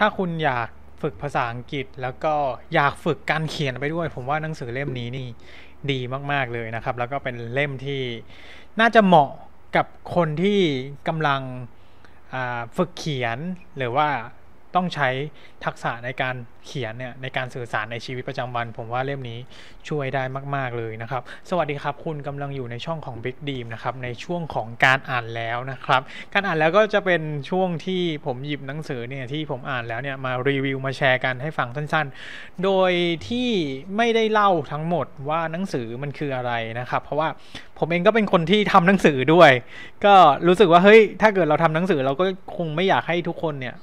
ถ้าคุณอยากฝึกภาษาอังกฤษ แล้วก็อยากฝึกการเขียนไปด้วย ผมว่าหนังสือเล่มนี้นี่ดีมาก ๆ เลยนะครับ แล้วก็เป็นเล่มที่น่าจะเหมาะกับคนที่กำลังฝึกเขียนหรือว่าต้องใช้ทักษะในการเขียนเนี่ยในการสื่อสารในชีวิตประจำวัน ผมว่าเล่มนี้ช่วยได้มาก ๆ เลยนะครับ สวัสดีครับคุณกำลังอยู่ในช่องของ Big d ดีมนะครับในช่วงของการอ่านแล้วนะครับ การอ่านแล้วก็จะเป็นช่วงที่ผมหยิบหนังสือเนี่ยที่ผมอ่านแล้วเนี่ย มารีวิวมาแชร์กันให้ฟังสั้นๆ โดยที่ไม่ได้เล่าทั้งหมดว่าหนังสือมันคืออะไรนะครับเพราะว่าผมเองก็เป็นคนที่ทำหนังสือด้วย ก็รู้สึกว่าเฮ้ยถ้าเกิดเราทำหนังสือเราก็คงไม่อยากให้ทุกคนเนี่ย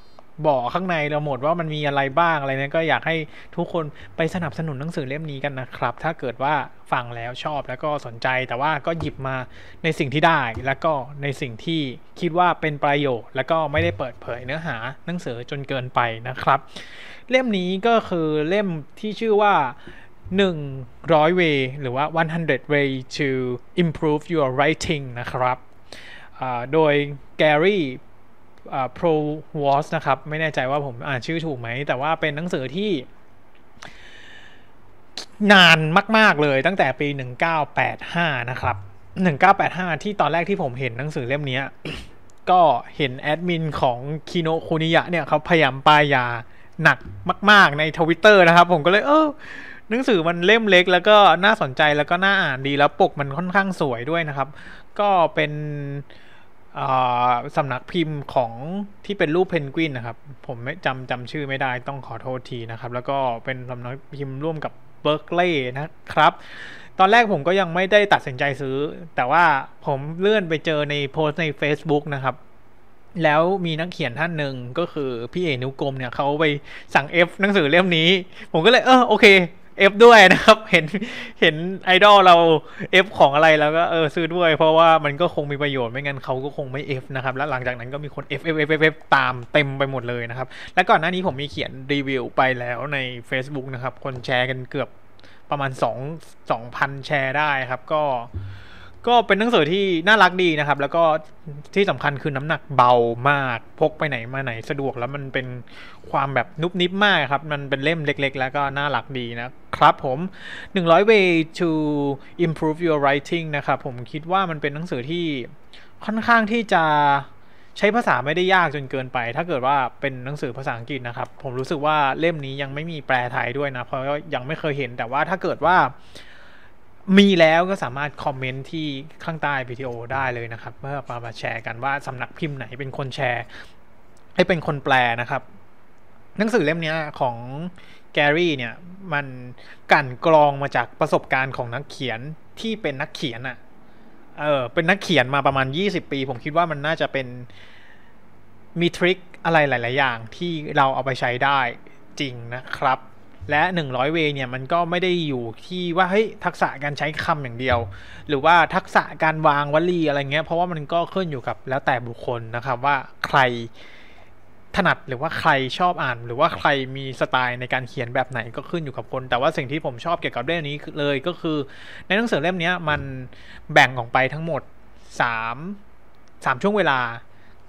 บ่อข้างในเราหมดว่ามันมีอะไรบ้างอะไรนั้นก็อยากให้ทุกคนไปสนับสนุนหนังสือเล่มนี้กันนะครับถ้าเกิดว่าฟังแล้วชอบแล้วก็สนใจแต่ว่าก็หยิบมาในสิ่งที่ได้แล้วก็ในสิ่งที่คิดว่าเป็นประโยชน์แล้วก็ไม่ได้เปิดเผยเนื้อหาหนังสือจนเกินไปนะครับเล่มนี้ก็คือเล่มที่ชื่อว่า 100 way หรือว่า100 way to improve your writing นะครับโดย Gary Pro Wars นะครับ ไม่แน่ใจว่าผมอ่านชื่อถูกไหม แต่ว่าเป็นหนังสือที่ นานมากๆเลยตั้งแต่ปี 1985 นะครับ 1985 ที่ตอนแรกที่ผมเห็นหนังสือเล่มนี้ ก็เห็นแอดมินของคิโนคุนิยะเนี่ยเขาพยายามป้ายยาหนักมากๆในทวิตเตอร์นะครับ ผมก็เลยเออหนังสือมันเล่มเล็กแล้วก็น่าสนใจแล้วก็น่าอ่านดีแล้วปกมันค่อนข้างสวยด้วยนะครับ ก็เป็นสำนักพิมพ์ของที่เป็นรูปเพนกวินนะครับ ผมไม่จำจำชื่อไม่ได้ต้องขอโทษทีนะครับแล้วก็เป็นสำนักพิมพ์ร่วมกับเบิร์กเลย์นะครับ ตอนแรกผมก็ยังไม่ได้ตัดสินใจซื้อ แต่ว่าผมเลื่อนไปเจอในโพสใน Facebook นะครับ แล้วมีนักเขียนท่านหนึ่งก็คือพี่เอนุกรมเนี่ยเขาไปสั่งเอฟหนังสือเล่มนี้ ผมก็เลยเออโอเคเอฟด้วยนะครับ เห็นเห็นไอดอลเราเอฟของอะไรแล้วก็เออซื้อด้วยเพราะว่ามันก็คงมีประโยชน์ไม่งั้นเขาก็คงไม่เอฟนะครับ แล้วหลังจากนั้นก็มีคนเอฟเอฟเอฟเอฟตามเต็มไปหมดเลยนะครับ และก่อนหน้านี้ผมมีเขียนรีวิวไปแล้วใน Facebook นะครับ คนแชร์กันเกือบประมาณ2 2,000 แชร์ได้ครับ ก็ก็เป็นหนังสือที่น่ารักดีนะครับ แล้วก็ที่สำคัญคือน้ำหนักเบามาก พกไปไหนมาไหนสะดวก แล้วมันเป็นความแบบนุบนิบมากครับ มันเป็นเล่มเล็ก ๆ แล้วก็น่ารักดีนะครับ ผม 100 way to improve your writing นะครับผมคิดว่ามันเป็นหนังสือที่ค่อนข้างที่จะใช้ภาษาไม่ได้ยากจนเกินไป ถ้าเกิดว่าเป็นหนังสือภาษาอังกฤษนะครับ ผมรู้สึกว่าเล่มนี้ยังไม่มีแปลไทยด้วยนะเพราะยังไม่เคยเห็นแต่ว่าถ้าเกิดว่ามีแล้วก็สามารถคอมเมนต์ที่ข้างใต้วิดีโอได้เลยนะครับเพื่อมาแชร์กันว่าสำนักพิมพ์ไหนเป็นคนแชร์ให้เป็นคนแปลนะครับหนังสือเล่มนี้ของแกรี่เนี่ยมันกันกรองมาจากประสบการณ์ของนักเขียนที่เป็นนักเขียนอะเออเป็นนักเขียนมาประมาณ 20 ปี ผมคิดว่ามันน่าจะเป็น มีทริคอะไรหลาย ๆ อย่างที่เราเอาไปใช้ได้จริงนะครับและ100เวเนี่ยมันก็ไม่ได้อยู่ที่ว่าเฮ้ยทักษะการใช้คำอย่างเดียว หรือว่าทักษะการวางวลีอะไรเงี้ยเพราะว่ามันก็ขึ้นอยู่กับแล้วแต่บุคคลนะครับว่าใครถนัดหรือว่าใครชอบอ่าน หรือว่าใครมีสไตล์ในการเขียนแบบไหนก็ขึ้นอยู่กับคน แต่ว่าสิ่งที่ผมชอบเกี่ยวกับเรื่องนี้เลย ก็คือ ในหนังสือเล่มนี้มันแบ่งออกไปทั้งหมด 3 3 ช่วงเวลา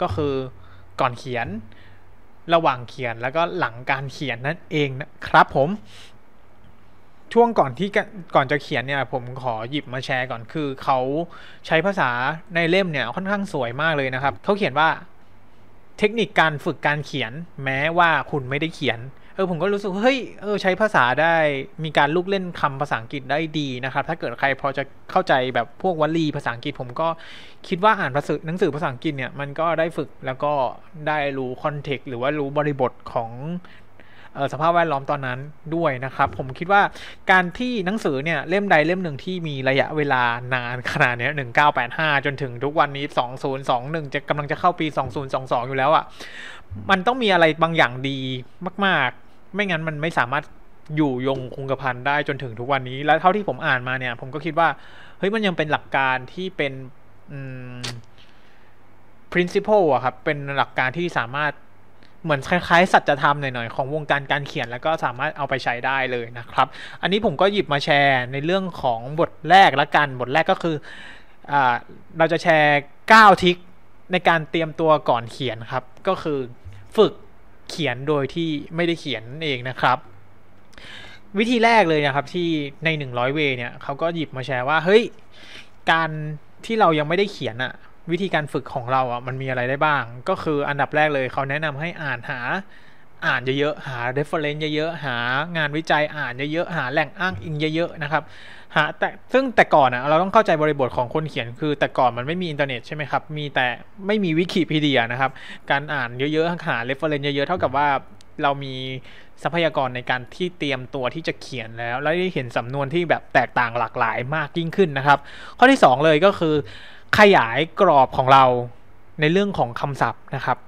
ก็คือก่อนเขียนระหว่างเขียนแล้วก็หลังการเขียนนั่นเองนะครับผม ช่วงก่อนที่ก่อนจะเขียนเนี่ย ผมขอหยิบมาแชร์ก่อนคือเขาใช้ภาษาในเล่มเนี่ยค่อนข้างสวยมากเลยนะครับเขาเขียนว่าเทคนิคการฝึกการเขียน แม้ว่าคุณไม่ได้เขียนเออผมก็รู้สึกเฮ้ยเออใช้ภาษาได้มีการลูกเล่นคำภาษาอังกฤษได้ดีนะครับถ้าเกิดใครพอจะเข้าใจแบบพวกวลีภาษาอังกฤษผมก็คิดว่าอ่านภาษาหนังสือภาษาอังกฤษเนี่ยมันก็ได้ฝึกแล้วก็ได้รู้คอนเทกต์หรือว่ารู้บริบทของสภาพแวดล้อมตอนนั้นด้วยนะครับผมคิดว่าการที่หนังสือเนี่ยเล่มใดเล่มหนึ่งที่มีระยะเวลานานขนาดนี้1985จนถึงทุกวันนี้2021จะกำลังจะเข้าปี 2022 อยู่แล้วอะ่ะมันต้องมีอะไรบางอย่างดีมากไม่งั้น มันไม่สามารถอยู่ยงคงกระพันได้จนถึงทุกวันนี้ และเท่าที่ผมอ่านมาเนี่ยผมก็คิดว่าเฮ้ยมันยังเป็นหลักการที่เป็น principle อะครับเป็นหลักการที่สามารถเหมือนคล้ายๆสัจธรรมหน่อยๆของวงการการเขียนแล้วก็สามารถเอาไปใช้ได้เลยนะครับ อันนี้ผมก็หยิบมาแชร์ในเรื่องของบทแรกละกันบทแรกก็คืออเราจะแชร์ 9ทิกในการเตรียมตัวก่อนเขียนครับก็คือฝึกเขียนโดยที่ไม่ได้เขียนเองนะครับ วิธีแรกเลยนะครับที่ใน 100เวเนี่ยเขาก็หยิบมาแชร์ว่าเฮ้ย การที่เรายังไม่ได้เขียนอะวิธีการฝึกของเราอะมันมีอะไรได้บ้าง ก็คืออันดับแรกเลยเขาแนะนำให้อ่านหาอ่านเยอะๆ หา reference เยอะๆ หางานวิจัยอ่านเยอะๆ หาแหล่งอ้างอิงเยอะๆ นะครับ หาแต่ซึ่งแต่ก่อนนะเราต้องเข้าใจบริบทของคนเขียนคือ แต่ก่อนมันไม่มีอินเทอร์เน็ตใช่ไหมครับ มีแต่ไม่มีวิกิพีเดียนะครับ การอ่านเยอะๆ หา reference เยอะๆ เท่ากับว่าเรามีทรัพยากรในการที่เตรียมตัวที่จะเขียนแล้วและได้เห็นสำนวนที่แบบแตกต่างหลากหลายมากยิ่งขึ้นนะครับ ข้อที่ 2 เลยก็คือ ขยายกรอบของเราในเรื่องของคำศัพท์นะครับ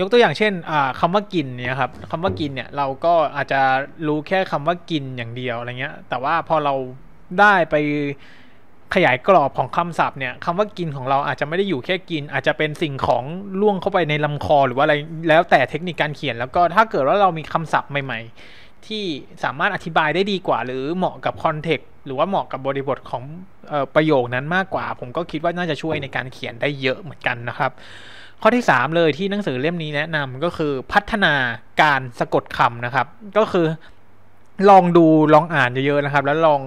ยกตัวอย่างเช่นคำว่ากินเนี่ยครับคำว่ากินเนี่ยเราก็อาจจะรู้แค่คำว่ากินอย่างเดียวอะไรเงี้ย แต่ว่าพอเราได้ไปขยายกรอบของคำศัพท์เนี่ยคำว่ากินของเราอาจจะไม่ได้อยู่แค่กิน อาจจะเป็นสิ่งของล่วงเข้าไปในลำคอหรือว่าอะไร แล้วแต่เทคนิคการเขียน แล้วก็ถ้าเกิดว่าเรามีคำศัพท์ใหม่ ๆ ที่สามารถอธิบายได้ดีกว่า หรือเหมาะกับคอนเทกต์หรือว่าเหมาะกับบริบทของประโยคนั้นมากกว่า ผมก็คิดว่าน่าจะช่วยในการเขียนได้เยอะเหมือนกันนะครับข้อที่ 3 เลยที่หนังสือเล่มนี้แนะนำก็คือพัฒนาการสะกดคำนะครับ ก็คือลองดูลองอ่านเยอะๆนะครับ แล้วลอง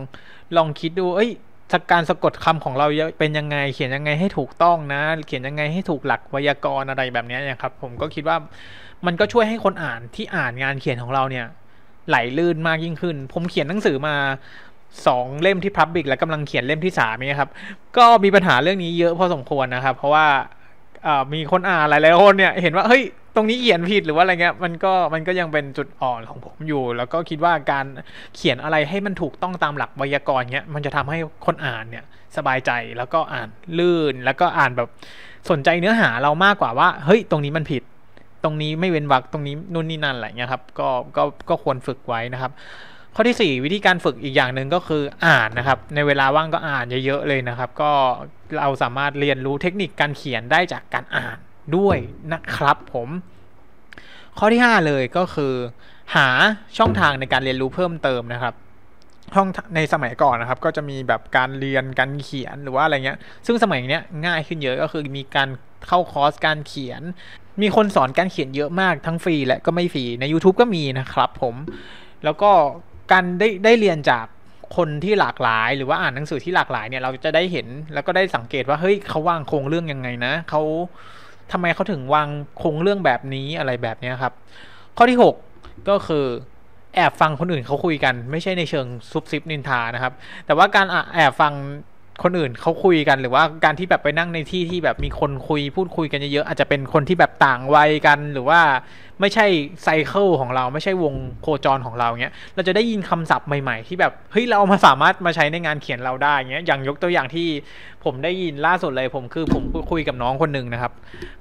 ลองคิดดูเอ้ยการสะกดคำของเราเป็นยังไงเขียนยังไงให้ถูกต้องนะ เขียนยังไงให้ถูกหลักไวยากรณ์อะไรแบบนี้นะครับผมก็คิดว่ามันก็ช่วยให้คนอ่านที่อ่านงานเขียนของเราเนี่ย ไหลลื่นมากยิ่งขึ้น ผมเขียนหนังสือมาสองเล่มที่พับบิกและกำลังเขียนเล่มที่สามนี่ครับ ก็มีปัญหาเรื่องนี้เยอะพอสมควรนะครับ เพราะว่ามีคนอ่านหลายๆคนเนี่ยเห็นว่าเฮ้ยตรงนี้เขียนผิดหรือว่าอะไรเงี้ยมันก็มันก็ยังเป็นจุดอ่อนของผมอยู่ แล้วก็คิดว่าการเขียนอะไรให้มันถูกต้องตามหลักไวยากรณ์เงี้ยมันจะทำให้คนอ่านเนี่ยสบายใจแล้วก็อ่านลื่นแล้วก็อ่านแบบสนใจเนื้อหาเรามากกว่าว่าเฮ้ยตรงนี้มันผิด ตรงนี้ไม่เว้นวรรคตรงนี้นู่นนี่นั่นอะไรเงี้ยครับก็ก็ก็ควรฝึกไว้นะครับข้อที่ 4 วิธีการฝึกอีกอย่างหนึ่งก็คืออ่านนะครับ ในเวลาว่างก็อ่านเยอะๆเลยนะครับ ก็เราสามารถเรียนรู้เทคนิคการเขียนได้จากการอ่านด้วยนะครับ ผม ข้อที่ 5 เลยก็คือ หาช่องทางในการเรียนรู้เพิ่มเติมนะครับห้องในสมัยก่อนนะครับ ก็จะมีแบบการเรียนการเขียนหรือว่าอะไรเงี้ย ซึ่งสมัยนี้ง่ายขึ้นเยอะก็คือมีการเข้าคอร์สการเขียน มีคนสอนการเขียนเยอะมากทั้งฟรีและก็ไม่ฟรีใน YouTube ก็มีนะครับ ผมแล้วก็การได้ได้เรียนจากคนที่หลากหลาย หรือว่าอ่านหนังสือที่หลากหลายเนี่ยเราจะได้เห็น แล้วก็ได้สังเกตว่าเฮ้ยเขาวางโครงเรื่องยังไงนะเขาทำไมเขาถึงวางโครงเรื่องแบบนี้อะไรแบบนี้ครับข้อที่6ก็คือแอบฟังคนอื่นเขาคุยกันไม่ใช่ในเชิงซุบซิบนินทานะครับแต่ว่าการแอบฟังคนอื่นเขาคุยกันหรือว่าการที่แบบไปนั่งในที่ที่แบบมีคนคุยพูดคุยกันเยอะๆอาจจะเป็นคนที่แบบต่างวัยกันหรือว่า ไม่ใช่ไซเคิลของเราไม่ใช่วงโคจรของเราเนี้ยเราจะได้ยินคำศัพท์ใหม่ ๆ ที่แบบเฮ้ยเรามาสามารถมาใช้ในงานเขียนเราได้เงี้ยอย่างยกตัวอย่างที่ผมได้ยินล่าสุดเลยผมคือผมคุยกับน้องคนหนึ่งนะครับ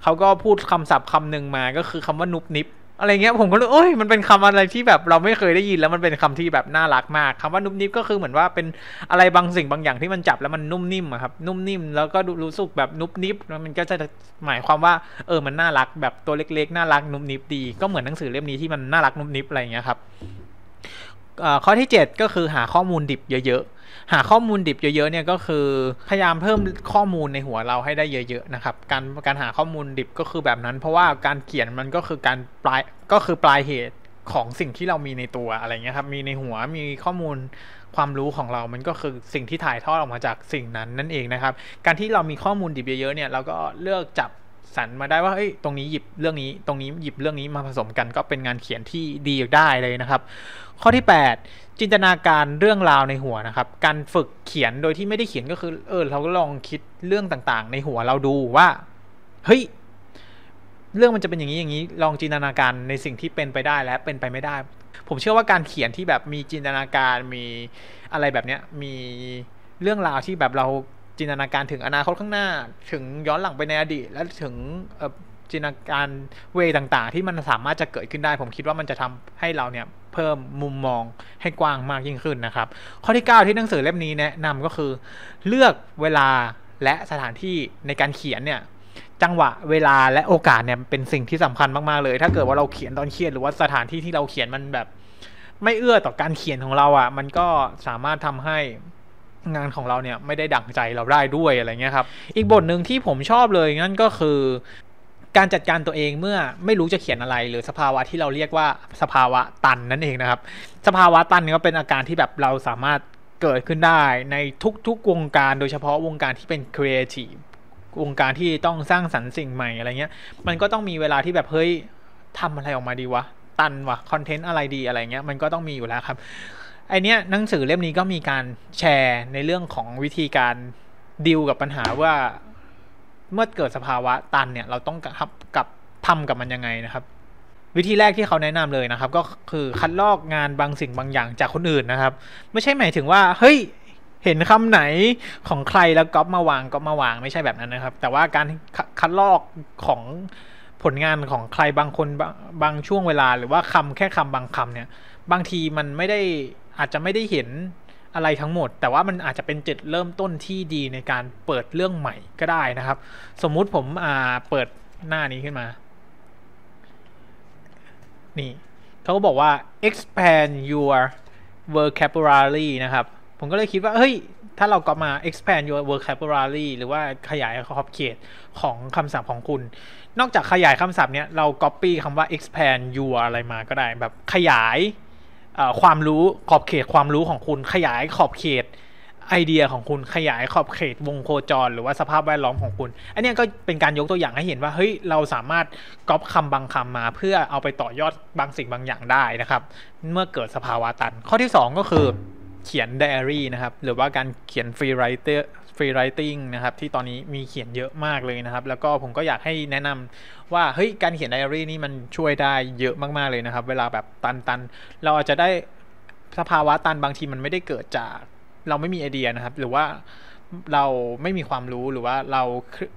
เขาก็พูดคำศัพท์คำนึงมาก็คือคำว่านุบนิบอะไรเงี้ยผมก็รู้โอ้ยมันเป็นคำอะไรที่แบบเราไม่เคยได้ยินแล้วมันเป็นคำที่แบบน่ารักมาก คำว่านุ่มนิ่มก็คือเหมือนว่าเป็นอะไรบางสิ่งบางอย่างที่มันจับแล้วมันนุ่มนิ่มอะครับนุ่มนิ่มแล้วก็รู้สึกแบบนุ่มนิ่มมันก็จะหมายความว่าเออมันน่ารักแบบตัวเล็กๆน่ารักนุ่มนิ่มดีก็เหมือนหนังสือเล่มนี้ที่มันน่ารักนุ่มนิ่มอะไรเงี้ยครับข้อที่ 7 ก็คือหาข้อมูลดิบ เยอะ ๆหาข้อมูลดิบ เยอะๆเนี่ยก็คือพยายามเพิ่มข้อมูลในหัวเราให้ได้เยอะๆนะครับการการหาข้อมูลดิบ ก็คือแบบนั้น เพราะว่าการเขียนมันก็คือการปลายก็คือปลายเหตุของสิ่งที่เรามีในตัวอะไรเงี้ยครับมีในหัวมีข้อมูลความรู้ของเรามันก็คือสิ่งที่ถ่ายทอดออกมาจากสิ่งนั้นนั่นเองนะครับการที่เรามีข้อมูลดิบเยอะๆเนี่ยเราก็เลือกจับสรรมาได้ว่าเอ้ยตรงนี้หยิบเรื่องนี้ ตรงนี้หยิบเรื่องนี้มาผสมกันก็เป็นงานเขียนที่ดีได้เลยนะครับ ข้อที่ 8จินตนาการเรื่องราวในหัวนะครับ การฝึกเขียนโดยที่ไม่ได้เขียนก็คือ เออเราก็ลองคิดเรื่องต่างๆในหัวเราดูว่าเฮ้ยเรื่องมันจะเป็นอย่างนี้ อย่างนี้ ลองจินตนาการในสิ่งที่เป็นไปได้และเป็นไปไม่ได้ ผมเชื่อว่าการเขียนที่แบบมีจินตนาการมีอะไรแบบเนี้ยมีเรื่องราวที่แบบเราจินตนาการถึงอนาคตข้างหน้า ถึงย้อนหลังไปในอดีต และถึงจินตนาการเวต่างๆ ที่มันสามารถจะเกิดขึ้นได้ ผมคิดว่ามันจะทำให้เราเนี่ยเพิ่มมุมมองให้กว้างมากยิ่งขึ้นนะครับ ข้อที่ 9 ที่หนังสือเล่มนี้แนะนำก็คือเลือกเวลาและสถานที่ในการเขียนเนี่ยจังหวะเวลาและโอกาสเนี่ยเป็นสิ่งที่สำคัญมากๆเลย ถ้าเกิดว่าเราเขียนตอนเครียดหรือว่าสถานที่ที่เราเขียนมันแบบ ไม่เอื้อต่อการเขียนของเราอะ่ะ มันก็สามารถทำให้งานของเราเนี่ยไม่ได้ดั่งใจเราได้ด้วยอะไรเงี้ยครับ อีกบทหนึ่งที่ผมชอบเลยนั่นก็คือ การจัดการตัวเองเมื่อไม่รู้จะเขียนอะไร หรือสภาวะที่เราเรียกว่าสภาวะตันนั่นเองนะครับ สภาวะตันก็เป็นอาการที่แบบเราสามารถเกิดขึ้นได้ในทุกๆวงการโดยเฉพาะวงการที่เป็นครีเอทีฟวงการที่ต้องสร้างสรรค์สิ่งใหม่อะไรเงี้ย มันก็ต้องมีเวลาที่แบบเฮ้ยทำอะไรออกมาดีวะตันวะคอนเทนต์อะไรดีอะไรเงี้ยมันก็ต้องมีอยู่แล้วครับไอเนี้ยหนังสือเล่มนี้ก็มีการแชร์ในเรื่องของวิธีการดิวกับปัญหาว่า เมื่อเกิดสภาวะตันเนี่ยเราต้องกับกับทำกับมันยังไงนะครับ วิธีแรกที่เขาแนะนำเลยนะครับ ก็คือคัดลอกงานบางสิ่งบางอย่างจากคนอื่นนะครับ ไม่ใช่หมายถึงว่าเฮ้ยเห็นคำไหนของใครแล้วก๊อปมาวางก็มาวางไม่ใช่แบบนั้นนะครับ แต่ว่าการคัดลอกของผลงานของใครบางคนบางช่วงเวลา หรือว่าคำแค่คำบางคำเนี่ยบางทีมันไม่ได้อาจจะไม่ได้เห็นอะไรทั้งหมด แต่ว่ามันอาจจะเป็นจุดเริ่มต้นที่ดีในการเปิดเรื่องใหม่ก็ได้นะครับ สมมุติผมอ่าเปิดหน้านี้ขึ้นมานี่เขาก็บอกว่า expand your vocabulary นะครับ ผมก็เลยคิดว่าเฮ้ย ถ้าเราก็มา expand your vocabulary หรือว่าขยายขอบเขตของคำศัพท์ของคุณ นอกจากขยายคำศัพท์เนี้ยเรา copy คำว่า expand your อะไรมาก็ได้แบบขยายความรู้ขอบเขตความรู้ของคุณขยายขอบเขตไอเดียของคุณขยายขอบเขตวงโคจร หรือว่าสภาพแวดล้อมของคุณ อันนี้ก็เป็นการยกตัวอย่างให้เห็นว่าเฮ้ยเราสามารถก๊อปคำบางคำมา เพื่อเอาไปต่อยอดบางสิ่งบางอย่างได้นะครับ เมื่อเกิดสภาวะตัน ข้อที่ 2 ก็คือเขียนไดอารี่นะครับหรือว่าการเขียนฟรีไรเตอร์ฟรีไรติงนะครับ ที่ตอนนี้มีเขียนเยอะมากเลยนะครับ แล้วก็ผมก็อยากให้แนะนำว่าเฮ้ยการเขียนไดอารี่นี่มันช่วยได้เยอะมากๆเลยนะครับ เวลาแบบตันๆ เราอาจจะได้สภาวะตันบางทีมันไม่ได้เกิดจาก เราไม่มีไอเดียนะครับ หรือว่าเราไม่มีความรู้หรือว่าเรา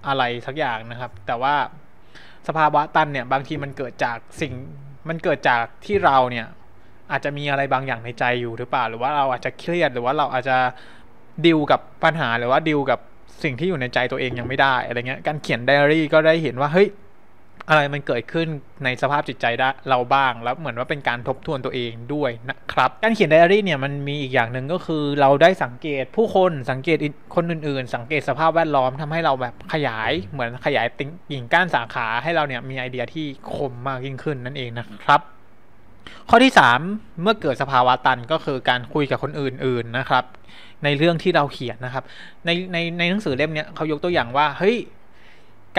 อะไรสักอย่างนะครับ แต่ว่าสภาวะตันเนี่ยบางทีมันเกิดจากสิ่งมันเกิดจากที่เราเนี่ยอาจจะมีอะไรบางอย่างในใจอยู่หรือเปล่าหรือว่าเราอาจจะเครียดหรือว่าเราอาจจะดิวกับปัญหาหรือว่าดิวกับสิ่งที่อยู่ในใจตัวเองยังไม่ได้อะไรเงี้ยการเขียนไดอารี่ก็ได้เห็นว่าเฮ้ยอะไรมันเกิดขึ้นในสภาพจิตใจเราบ้างแล้วเหมือนว่าเป็นการทบทวนตัวเองด้วยนะครับ การเขียนไดอารี่เนี่ยมันมีอีกอย่างหนึ่งก็คือเราได้สังเกตผู้คนสังเกตคนอื่นๆ สังเกตสภาพแวดล้อมทำให้เราแบบขยายเหมือนขยายติ่งก้านสาขาให้เราเนี่ยมีไอเดียที่คมมากยิ่งขึ้นนั่นเองนะครับข้อที่3เมื่อเกิดสภาวะตันก็คือการคุยกับคนอื่นๆนะครับ ในเรื่องที่เราเขียนนะครับ ในในในหนังสือเล่มนี้เขายกตัวอย่างว่า เฮ้ย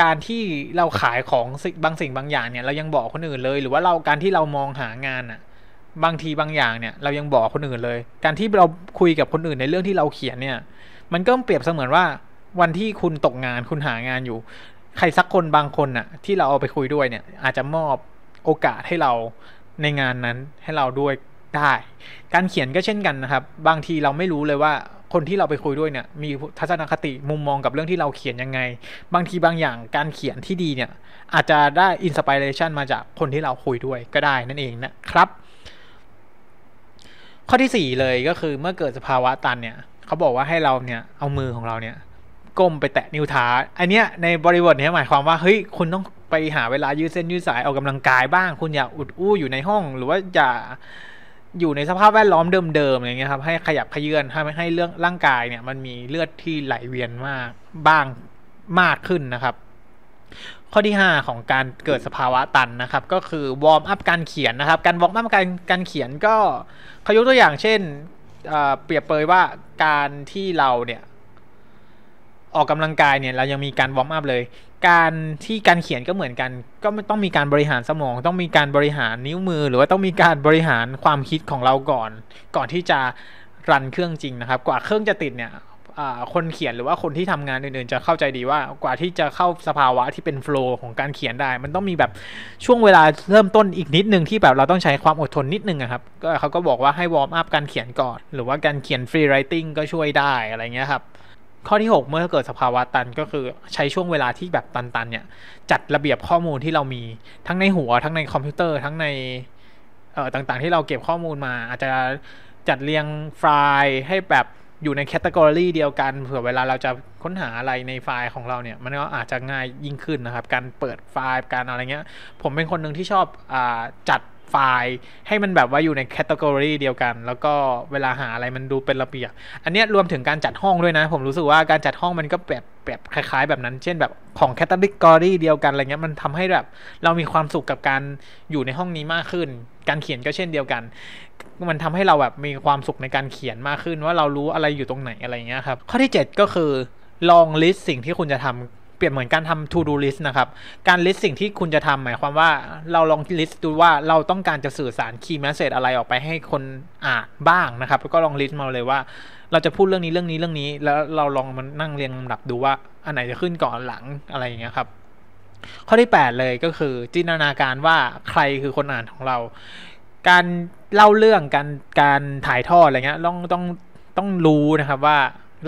การที่เราขายของบางสิ่งบางอย่างเนี่ยเรายังบอกคนอื่นเลย หรือว่าเราการที่เรามองหางานอะบางทีบางอย่างเนี่ยเรายังบอกคนอื่นเลย การที่เราคุยกับคนอื่น ในเรื่องที่เราเขียนเนี่ย มันก็เปรียบเสมือนว่า วันที่คุณตกงานคุณหางานอยู่ ใครสักคนบางคนน่ะ ที่เราเอาไปคุยด้วยเนี่ย อาจจะมอบโอกาสให้เราในงานนั้นให้เราด้วยได้ การเขียนก็เช่นกันนะครับ บางทีเราไม่รู้เลยว่าคนที่เราไปคุยด้วยเนี่ยมีทัศนคติมุมมองกับเรื่องที่เราเขียนยังไง บางทีบางอย่างการเขียนที่ดีเนี่ยอาจจะได้อินสปิเรชันมาจากคนที่เราคุยด้วยก็ได้นั่นเองนะครับ ข้อที่ 4 เลยก็คือเมื่อเกิดสภาวะตันเนี่ยเขาบอกว่าให้เราเนี่ยเอามือของเราเนี่ยก้มไปแตะนิ้วเท้าอันเนี้ยในบริบทนี้หมายความว่าเฮ้ยคุณต้องไปหาเวลายืดเส้นยืดสายออกกำลังกายบ้าง คุณอย่าอุดอู้อยู่ในห้องหรือว่าอย่าอยู่ในสภาพแวดล้อมเดิมๆอย่างเงี้ยครับให้ขยับขยื่นห้ให้เรื่องร่างกายเนี่ยมันมีเลือดที่ไหลเวียนมากบ้างมากขึ้นนะครับ ข้อที่ 5 ของการเกิดสภาวะตันนะครับ ก็คือวอร์มอัพการเขียนนะครับ การวอร์มอัพการการเขียนก็เขายกตัวอย่างเช่นเปรียบเปยว่าการที่เราเนี่ยออกกำลังกายเนี่ยเรายังมีการวอร์มอัพเลยการที่การเขียนก็เหมือนกัน ก็ต้องมีการบริหารสมอง ต้องมีการบริหารนิ้วมือ หรือว่าต้องมีการบริหารความคิดของเราก่อน ก่อนที่จะรันเครื่องจริงนะครับ กว่าเครื่องจะติดเนี่ย คนเขียนหรือว่าคนที่ทำงานอื่นๆจะเข้าใจดีว่า กว่าที่จะเข้าสภาวะที่เป็นโฟล์ของการเขียนได้ มันต้องมีแบบช่วงเวลาเริ่มต้นอีกนิดนึงที่แบบเราต้องใช้ความอดทนนิดนึงครับ ก็เขาก็บอกว่าให้วอร์มอัพการเขียนก่อน หรือว่าการเขียนฟรีไรติงก็ช่วยได้อะไรเงี้ยครับข้อที่ 6 เมื่อเกิดสภาวะตัน ก็คือใช้ช่วงเวลาที่แบบตันๆเนี่ยจัดระเบียบข้อมูลที่เรามีทั้งในหัว ทั้งในคอมพิวเตอร์ทั้งในเอ่อต่างๆ ที่เราเก็บข้อมูลมาอาจจะจัดเรียงไฟล์ให้แบบอยู่ในแคตตากรีเดียวกันเผื่อเวลาเราจะค้นหาอะไรในไฟล์ของเราเนี่ยมันก็อาจจะง่ายยิ่งขึ้นนะครับการเปิดไฟล์การอะไรเงี้ยผมเป็นคนหนึ่งที่ชอบอจัดไฟล์ให้มันแบบว่าอยู่ในแคตตากรีเดียวกันแล้วก็เวลาหาอะไรมันดูเป็นระเบียบ อันนี้รวมถึงการจัดห้องด้วยนะ ผมรู้สึกว่าการจัดห้องมันก็แบบแบบคล้ายๆ แบบนั้น เช่นแบบของแคตตากรีเดียวกันอะไรเงี้ยมันทำให้แบบเรามีความสุขกับการอยู่ในห้องนี้มากขึ้นการเขียนก็เช่นเดียวกันมันทำให้เราแบบมีความสุขในการเขียนมากขึ้นว่าเรารู้อะไรอยู่ตรงไหนอะไรเงี้ยครับข้อที่ 7 ก็คือลองลิสต์สิ่งที่คุณจะทำเปรียบเหมือนการทำ to do list นะครับ การ list สิ่งที่คุณจะทำหมายความว่าเราลอง list ดูว่าเราต้องการจะสื่อสาร key message อะไรออกไปให้คนอ่านบ้างนะครับ แล้วก็ลอง list มาเลยว่าเราจะพูดเรื่องนี้ เรื่องนี้ เรื่องนี้ แล้วเราลองมันนั่งเรียงลำดับดูว่าอันไหนจะขึ้นก่อน หลัง อะไรอย่างเงี้ยครับ ข้อที่8เลยก็คือจินตนาการว่าใครคือคนอ่านของเรา การเล่าเรื่องการการถ่ายทอดอะไรเงี้ยต้องต้องต้องรู้นะครับว่า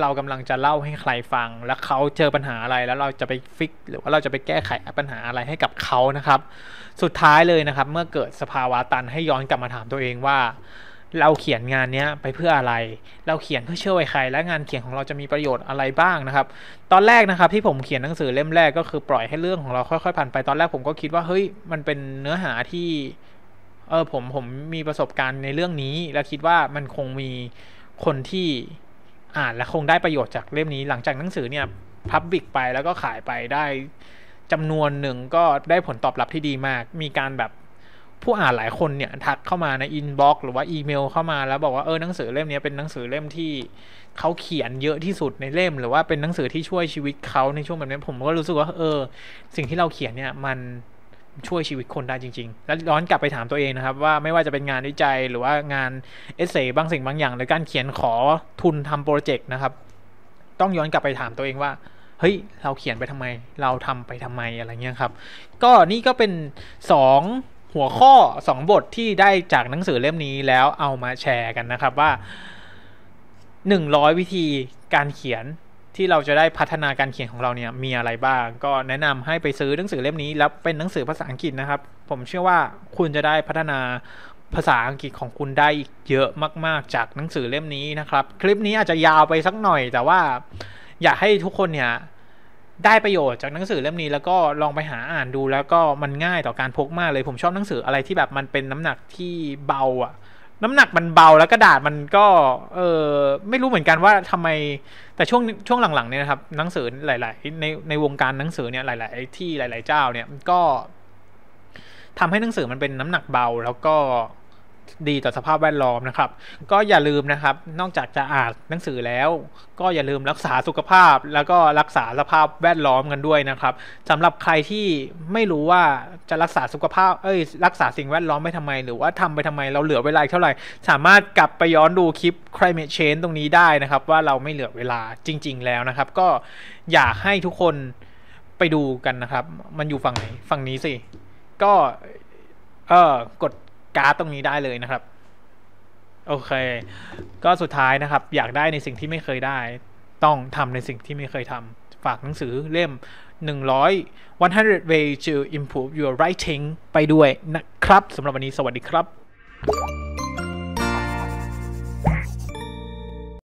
เรากำลังจะเล่าให้ใครฟัง แล้วเขาเจอปัญหาอะไรแล้วเราจะไปฟิก หรือว่าเราจะไปแก้ไขปัญหาอะไรให้กับเขานะครับ สุดท้ายเลยนะครับ เมื่อเกิดสภาวะตันให้ย้อนกลับมาถามตัวเองว่า เราเขียนงานนี้ไปเพื่ออะไร เราเขียนเพื่อช่วยใครและงานเขียนของเราจะมีประโยชน์อะไรบ้างนะครับ ตอนแรกนะครับที่ผมเขียนหนังสือเล่มแรก ก็คือปล่อยให้เรื่องของเราค่อยๆ ผ่านไปตอนแรกผมก็คิดว่าเฮ้ยมันเป็นเนื้อหาที่เออผมผมมีประสบการณ์ในเรื่องนี้ และคิดว่ามันคงมีคนที่อ่านและคงได้ประโยชน์จากเล่มนี้หลังจากหนังสือเนี่ยพับบิกไปแล้วก็ขายไปได้จำนวนหนึ่งก็ได้ผลตอบรับที่ดีมาก มีการแบบผู้อ่านหลายคนเนี่ยทักเข้ามาในอินบ็อกซ์หรือว่าอีเมลเข้ามาแล้วบอกว่าเออหนังสือเล่มนี้เป็นหนังสือเล่มที่เขาเขียนเยอะที่สุดในเล่ม หรือว่าเป็นหนังสือที่ช่วยชีวิตเขาในช่วงแบบนี้ผมก็รู้สึกว่าเออ สิ่งที่เราเขียนเนี่ยมันช่วยชีวิตคนได้จริง ๆ แล้วย้อนกลับไปถามตัวเองนะครับ ว่าไม่ว่าจะเป็นงานวิจัยหรือว่างานเอเซ่บางสิ่งบางอย่างหรือการเขียนขอทุนทำโปรเจกต์นะครับต้องย้อนกลับไปถามตัวเองว่า เฮ้ย เราเขียนไปทำไม เราทำไปทำไมอะไรเงี้ยครับก็นี่ก็เป็น2หัวข้อ2 บทที่ได้จากหนังสือเล่มนี้แล้วเอามาแชร์กันนะครับว่า 100 วิธีการเขียนที่เราจะได้พัฒนาการเขียนของเราเนี่ยมีอะไรบ้าง ก็แนะนำให้ไปซื้อหนังสือเล่มนี้แล้วเป็นหนังสือภาษาอังกฤษนะครับ ผมเชื่อว่าคุณจะได้พัฒนาภาษาอังกฤษของคุณได้อีกเยอะมากๆจากหนังสือเล่มนี้นะครับ คลิปนี้อาจจะยาวไปสักหน่อย แต่ว่า อยากให้ทุกคนเนี่ยได้ประโยชน์จากหนังสือเล่มนี้ แล้วก็ลองไปหาอ่านดู แล้วก็มันง่ายต่อการพกมากเลยผมชอบหนังสืออะไรที่แบบมันเป็นน้ำหนักที่เบาอ่ะน้ำหนักมันเบาแล้วกระดาษมันก็ เออไม่รู้เหมือนกันว่าทำไมแต่ช่วง ช่วงหลังๆ เนี่ยนะครับหนังสือหลายๆในในวงการหนังสือเนี่ยหลายๆที่หลายๆเจ้า เนี่ยก็ ทำให้หนังสือมันเป็นน้ำหนักเบาแล้วก็ดีต่อสภาพแวดล้อมนะครับ ก็อย่าลืมนะครับ นอกจากจะอ่านหนังสือแล้ว ก็อย่าลืมรักษาสุขภาพ แล้วก็รักษาสภาพแวดล้อมกันด้วยนะครับ สำหรับใครที่ไม่รู้ว่าจะรักษาสุขภาพเอ้ยรักษาสิ่งแวดล้อมไปทำไมหรือว่าทำไปทำไมเราเหลือเวลาเท่าไหร่สามารถกลับไปย้อนดูคลิป climate change ตรงนี้ได้นะครับ ว่าเราไม่เหลือเวลาจริง ๆ แล้วนะครับ ก็อยากให้ทุกคนไปดูกันนะครับ มันอยู่ฝั่งไหนฝั่งนี้สิก็เออกดการ์ดตรงนี้ได้เลยนะครับโอเค ก็สุดท้ายนะครับอยากได้ในสิ่งที่ไม่เคยได้ต้องทำในสิ่งที่ไม่เคยทำฝากหนังสือเล่ม100 100 way to improve your writing ไปด้วยนะครับสำหรับวันนี้สวัสดีครับ